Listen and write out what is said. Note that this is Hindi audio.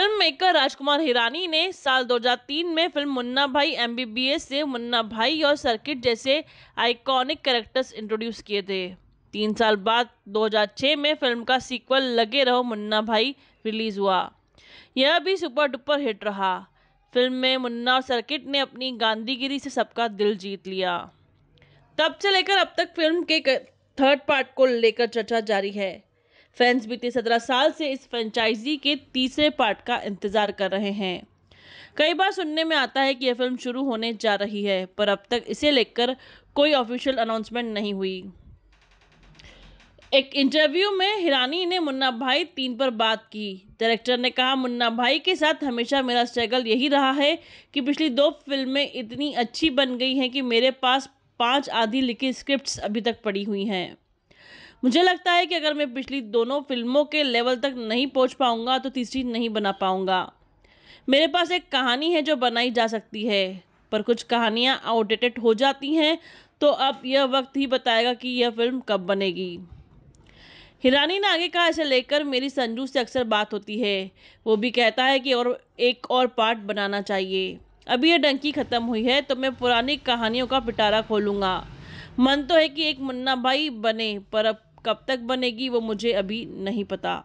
फिल्म मेकर राजकुमार हिरानी ने साल 2003 में फिल्म मुन्ना भाई एमबीबीएस से मुन्ना भाई और सर्किट जैसे आइकॉनिक कैरेक्टर्स इंट्रोड्यूस किए थे तीन साल बाद 2006 में फिल्म का सीक्वल लगे रहो मुन्ना भाई रिलीज हुआ यह भी सुपर डुपर हिट रहा फिल्म में मुन्ना और सर्किट ने अपनी गांधीगिरी से सबका दिल जीत लिया तब से लेकर अब तक फिल्म के थर्ड पार्ट को लेकर चर्चा जारी है फैंस बीते सत्रह साल से इस फ्रेंचाइजी के तीसरे पार्ट का इंतजार कर रहे हैं कई बार सुनने में आता है कि यह फिल्म शुरू होने जा रही है पर अब तक इसे लेकर कोई ऑफिशियल अनाउंसमेंट नहीं हुई एक इंटरव्यू में हिरानी ने मुन्ना भाई तीन पर बात की डायरेक्टर ने कहा मुन्ना भाई के साथ हमेशा मेरा स्ट्रगल यही रहा है कि पिछली दो फिल्में इतनी अच्छी बन गई हैं कि मेरे पास पांच आधी लिखी स्क्रिप्ट्स अभी तक पड़ी हुई हैं मुझे लगता है कि अगर मैं पिछली दोनों फिल्मों के लेवल तक नहीं पहुंच पाऊंगा तो तीसरी नहीं बना पाऊंगा मेरे पास एक कहानी है जो बनाई जा सकती है पर कुछ कहानियाँ आउटडेटेड हो जाती हैं तो अब यह वक्त ही बताएगा कि यह फिल्म कब बनेगी हिरानी ने आगे कहा इसे लेकर मेरी संजू से अक्सर बात होती है वो भी कहता है कि और एक और पार्ट बनाना चाहिए अभी यह डंकी ख़त्म हुई है तो मैं पुरानी कहानियों का पिटारा खोलूँगा मन तो है कि एक मुन्ना भाई बने पर अब कब तक बनेगी वो मुझे अभी नहीं पता